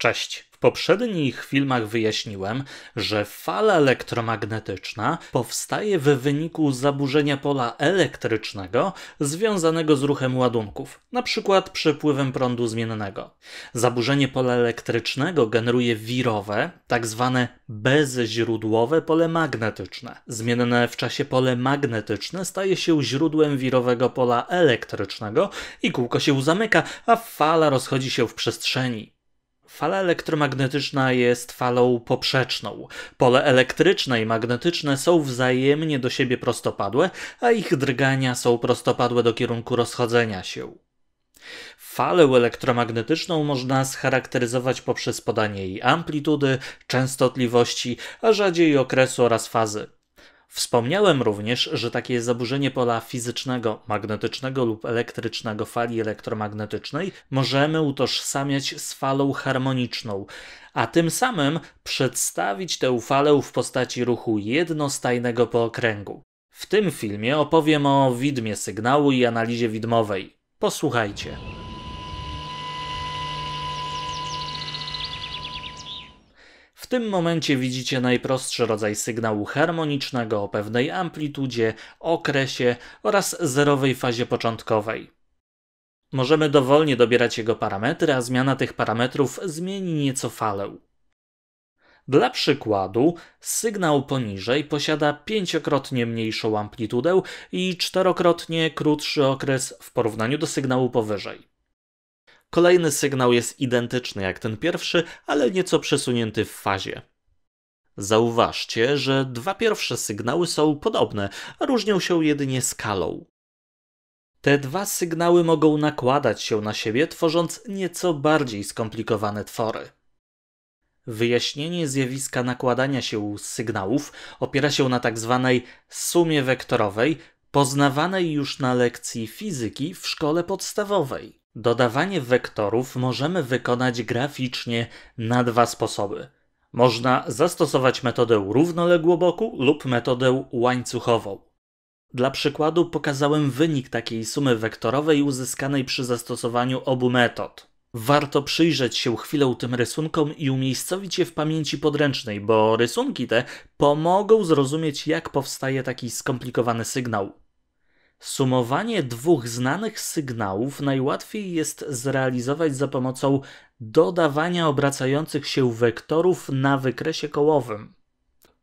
Cześć. W poprzednich filmach wyjaśniłem, że fala elektromagnetyczna powstaje w wyniku zaburzenia pola elektrycznego związanego z ruchem ładunków, np. przepływem prądu zmiennego. Zaburzenie pola elektrycznego generuje wirowe, tak zwane bezźródłowe pole magnetyczne. Zmienne w czasie pole magnetyczne staje się źródłem wirowego pola elektrycznego i kółko się zamyka, a fala rozchodzi się w przestrzeni. Fala elektromagnetyczna jest falą poprzeczną. Pole elektryczne i magnetyczne są wzajemnie do siebie prostopadłe, a ich drgania są prostopadłe do kierunku rozchodzenia się. Falę elektromagnetyczną można scharakteryzować poprzez podanie jej amplitudy, częstotliwości, a rzadziej okresu oraz fazy. Wspomniałem również, że takie zaburzenie pola fizycznego, magnetycznego lub elektrycznego fali elektromagnetycznej możemy utożsamiać z falą harmoniczną, a tym samym przedstawić tę falę w postaci ruchu jednostajnego po okręgu. W tym filmie opowiem o widmie sygnału i analizie widmowej. Posłuchajcie. tym momencie widzicie najprostszy rodzaj sygnału harmonicznego o pewnej amplitudzie, okresie oraz zerowej fazie początkowej. Możemy dowolnie dobierać jego parametry, a zmiana tych parametrów zmieni nieco falę. Dla przykładu, sygnał poniżej posiada pięciokrotnie mniejszą amplitudę i czterokrotnie krótszy okres w porównaniu do sygnału powyżej. Kolejny sygnał jest identyczny jak ten pierwszy, ale nieco przesunięty w fazie. Zauważcie, że dwa pierwsze sygnały są podobne, a różnią się jedynie skalą. Te dwa sygnały mogą nakładać się na siebie, tworząc nieco bardziej skomplikowane twory. Wyjaśnienie zjawiska nakładania się sygnałów opiera się na tzw. Tak sumie wektorowej, poznawanej już na lekcji fizyki w szkole podstawowej. Dodawanie wektorów możemy wykonać graficznie na dwa sposoby. Można zastosować metodę równoległoboku lub metodę łańcuchową. Dla przykładu pokazałem wynik takiej sumy wektorowej uzyskanej przy zastosowaniu obu metod. Warto przyjrzeć się chwilę tym rysunkom i umiejscowić je w pamięci podręcznej, bo rysunki te pomogą zrozumieć, jak powstaje taki skomplikowany sygnał. Sumowanie dwóch znanych sygnałów najłatwiej jest zrealizować za pomocą dodawania obracających się wektorów na wykresie kołowym.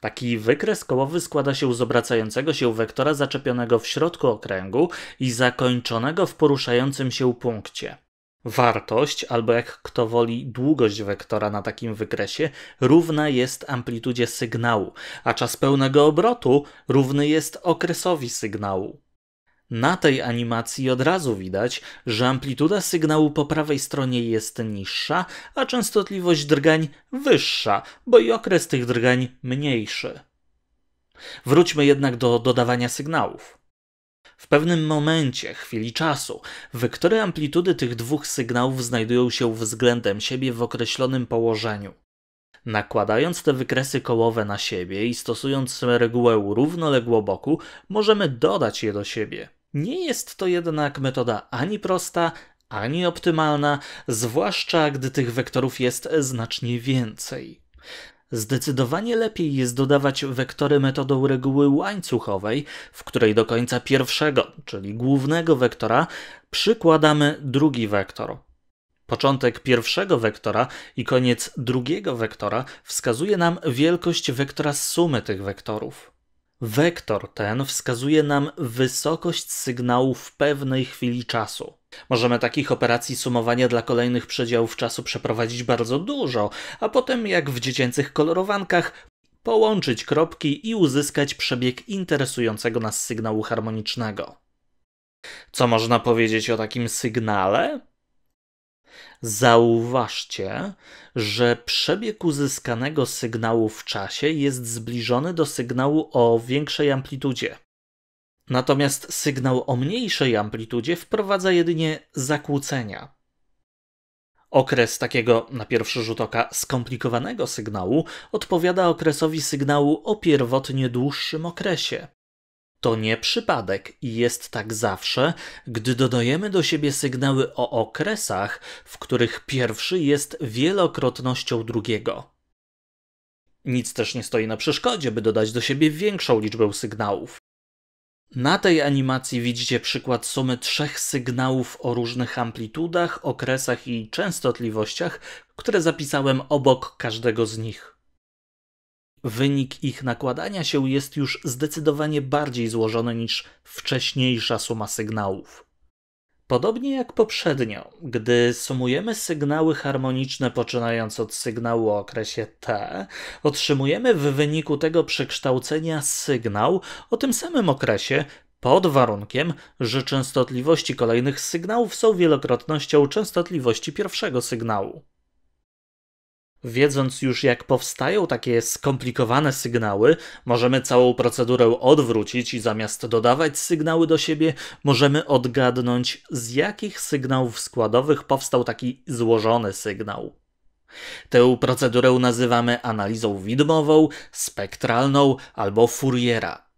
Taki wykres kołowy składa się z obracającego się wektora zaczepionego w środku okręgu i zakończonego w poruszającym się punkcie. Wartość, albo jak kto woli, długość wektora na takim wykresie równa jest amplitudzie sygnału, a czas pełnego obrotu równy jest okresowi sygnału. Na tej animacji od razu widać, że amplituda sygnału po prawej stronie jest niższa, a częstotliwość drgań wyższa, bo i okres tych drgań mniejszy. Wróćmy jednak do dodawania sygnałów. W pewnym momencie, chwili czasu, wektory amplitudy tych dwóch sygnałów znajdują się względem siebie w określonym położeniu. Nakładając te wykresy kołowe na siebie i stosując regułę równoległoboku, możemy dodać je do siebie. Nie jest to jednak metoda ani prosta, ani optymalna, zwłaszcza gdy tych wektorów jest znacznie więcej. Zdecydowanie lepiej jest dodawać wektory metodą reguły łańcuchowej, w której do końca pierwszego, czyli głównego wektora, przykładamy drugi wektor. Początek pierwszego wektora i koniec drugiego wektora wskazuje nam wielkość wektora sumy tych wektorów. Wektor ten wskazuje nam wysokość sygnału w pewnej chwili czasu. Możemy takich operacji sumowania dla kolejnych przedziałów czasu przeprowadzić bardzo dużo, a potem, jak w dziecięcych kolorowankach, połączyć kropki i uzyskać przebieg interesującego nas sygnału harmonicznego. Co można powiedzieć o takim sygnale? Zauważcie, że przebieg uzyskanego sygnału w czasie jest zbliżony do sygnału o większej amplitudzie. Natomiast sygnał o mniejszej amplitudzie wprowadza jedynie zakłócenia. Okres takiego na pierwszy rzut oka skomplikowanego sygnału odpowiada okresowi sygnału o pierwotnie dłuższym okresie. To nie przypadek i jest tak zawsze, gdy dodajemy do siebie sygnały o okresach, w których pierwszy jest wielokrotnością drugiego. Nic też nie stoi na przeszkodzie, by dodać do siebie większą liczbę sygnałów. Na tej animacji widzicie przykład sumy trzech sygnałów o różnych amplitudach, okresach i częstotliwościach, które zapisałem obok każdego z nich. Wynik ich nakładania się jest już zdecydowanie bardziej złożony niż wcześniejsza suma sygnałów. Podobnie jak poprzednio, gdy sumujemy sygnały harmoniczne poczynając od sygnału o okresie t, otrzymujemy w wyniku tego przekształcenia sygnał o tym samym okresie, pod warunkiem, że częstotliwości kolejnych sygnałów są wielokrotnością częstotliwości pierwszego sygnału. Wiedząc już, jak powstają takie skomplikowane sygnały, możemy całą procedurę odwrócić i zamiast dodawać sygnały do siebie, możemy odgadnąć, z jakich sygnałów składowych powstał taki złożony sygnał. Tę procedurę nazywamy analizą widmową, spektralną albo Fouriera.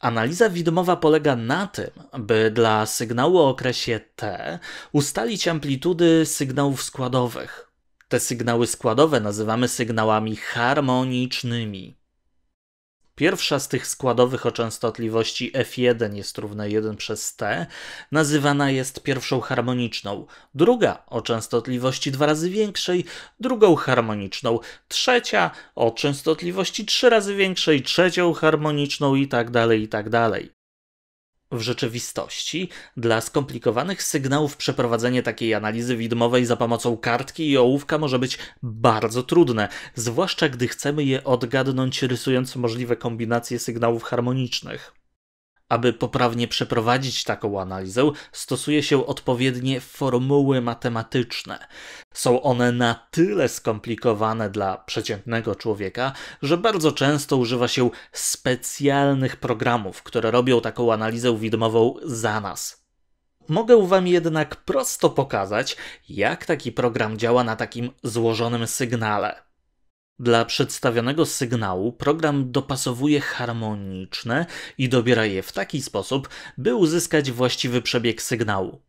Analiza widmowa polega na tym, by dla sygnału o okresie t ustalić amplitudy sygnałów składowych. Te sygnały składowe nazywamy sygnałami harmonicznymi. Pierwsza z tych składowych o częstotliwości F1 jest równa 1 przez T, nazywana jest pierwszą harmoniczną, druga o częstotliwości dwa razy większej, drugą harmoniczną, trzecia o częstotliwości trzy razy większej, trzecią harmoniczną i tak dalej, i tak dalej w rzeczywistości dla skomplikowanych sygnałów przeprowadzenie takiej analizy widmowej za pomocą kartki i ołówka może być bardzo trudne, zwłaszcza gdy chcemy je odgadnąć rysując możliwe kombinacje sygnałów harmonicznych. Aby poprawnie przeprowadzić taką analizę, stosuje się odpowiednie formuły matematyczne. Są one na tyle skomplikowane dla przeciętnego człowieka, że bardzo często używa się specjalnych programów, które robią taką analizę widmową za nas. Mogę Wam jednak prosto pokazać, jak taki program działa na takim złożonym sygnale. Dla przedstawionego sygnału program dopasowuje harmoniczne i dobiera je w taki sposób, by uzyskać właściwy przebieg sygnału.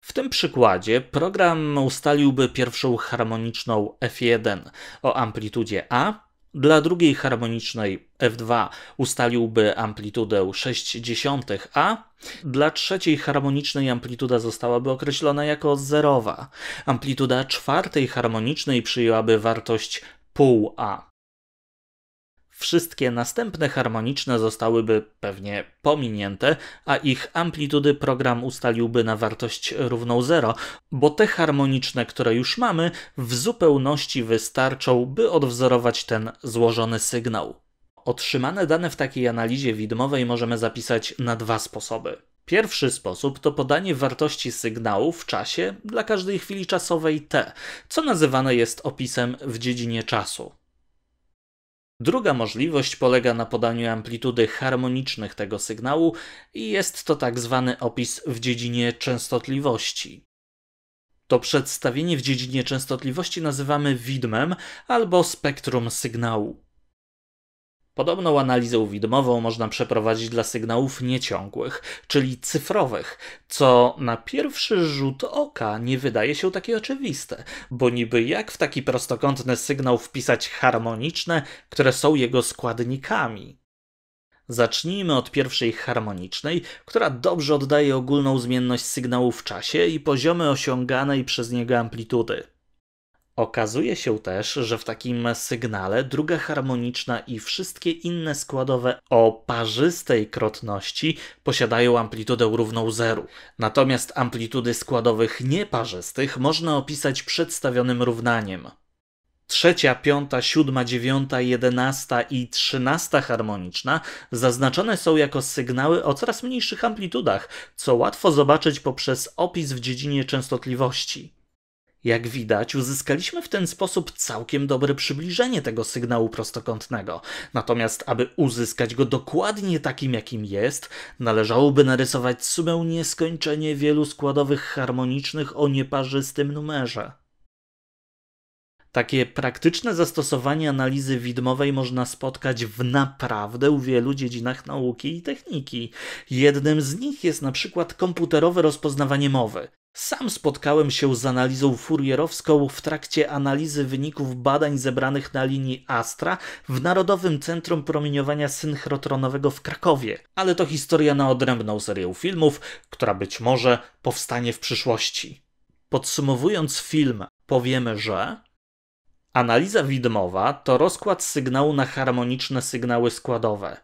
W tym przykładzie program ustaliłby pierwszą harmoniczną F1 o amplitudzie A, dla drugiej harmonicznej F2 ustaliłby amplitudę 0,6A, dla trzeciej harmonicznej amplituda zostałaby określona jako zerowa. Amplituda czwartej harmonicznej przyjęłaby wartość pół A. Wszystkie następne harmoniczne zostałyby pewnie pominięte, a ich amplitudy program ustaliłby na wartość równą 0, bo te harmoniczne, które już mamy, w zupełności wystarczą, by odwzorować ten złożony sygnał. Otrzymane dane w takiej analizie widmowej możemy zapisać na dwa sposoby. Pierwszy sposób to podanie wartości sygnału w czasie dla każdej chwili czasowej t, co nazywane jest opisem w dziedzinie czasu. Druga możliwość polega na podaniu amplitudy harmonicznych tego sygnału i jest to tak zwany opis w dziedzinie częstotliwości. To przedstawienie w dziedzinie częstotliwości nazywamy widmem albo spektrum sygnału. Podobną analizę widmową można przeprowadzić dla sygnałów nieciągłych, czyli cyfrowych, co na pierwszy rzut oka nie wydaje się takie oczywiste, bo niby jak w taki prostokątny sygnał wpisać harmoniczne, które są jego składnikami? Zacznijmy od pierwszej harmonicznej, która dobrze oddaje ogólną zmienność sygnału w czasie i poziomy osiąganej przez niego amplitudy. Okazuje się też, że w takim sygnale druga harmoniczna i wszystkie inne składowe o parzystej krotności posiadają amplitudę równą zeru. Natomiast amplitudy składowych nieparzystych można opisać przedstawionym równaniem. Trzecia, piąta, siódma, dziewiąta, jedenasta i trzynasta harmoniczna zaznaczone są jako sygnały o coraz mniejszych amplitudach, co łatwo zobaczyć poprzez opis w dziedzinie częstotliwości. Jak widać, uzyskaliśmy w ten sposób całkiem dobre przybliżenie tego sygnału prostokątnego. Natomiast, aby uzyskać go dokładnie takim, jakim jest, należałoby narysować sumę nieskończenie wielu składowych harmonicznych o nieparzystym numerze. Takie praktyczne zastosowanie analizy widmowej można spotkać w naprawdę wielu dziedzinach nauki i techniki. Jednym z nich jest na przykład komputerowe rozpoznawanie mowy. Sam spotkałem się z analizą furierowską w trakcie analizy wyników badań zebranych na linii Astra w Narodowym Centrum Promieniowania Synchrotronowego w Krakowie, ale to historia na odrębną serię filmów, która być może powstanie w przyszłości. Podsumowując film, powiemy, że analiza widmowa to rozkład sygnału na harmoniczne sygnały składowe.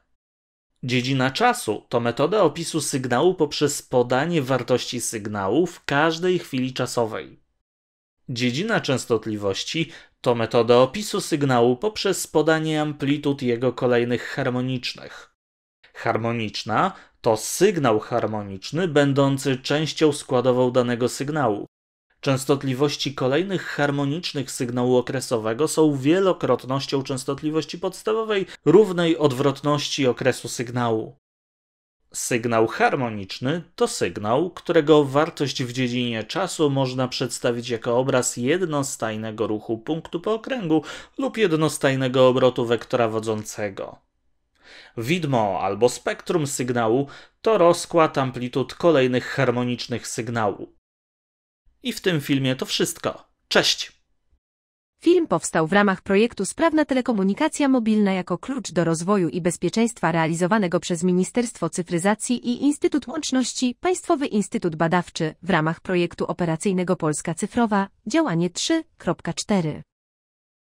Dziedzina czasu to metoda opisu sygnału poprzez podanie wartości sygnału w każdej chwili czasowej. Dziedzina częstotliwości to metoda opisu sygnału poprzez podanie amplitud jego kolejnych harmonicznych. Harmoniczna to sygnał harmoniczny będący częścią składową danego sygnału, Częstotliwości kolejnych harmonicznych sygnału okresowego są wielokrotnością częstotliwości podstawowej równej odwrotności okresu sygnału. Sygnał harmoniczny to sygnał, którego wartość w dziedzinie czasu można przedstawić jako obraz jednostajnego ruchu punktu po okręgu lub jednostajnego obrotu wektora wodzącego. Widmo albo spektrum sygnału to rozkład amplitud kolejnych harmonicznych sygnału. I w tym filmie to wszystko. Cześć! Film powstał w ramach projektu Sprawna Telekomunikacja Mobilna jako klucz do rozwoju i bezpieczeństwa realizowanego przez Ministerstwo Cyfryzacji i Instytut Łączności, Państwowy Instytut Badawczy w ramach projektu operacyjnego Polska Cyfrowa, działanie 3.4.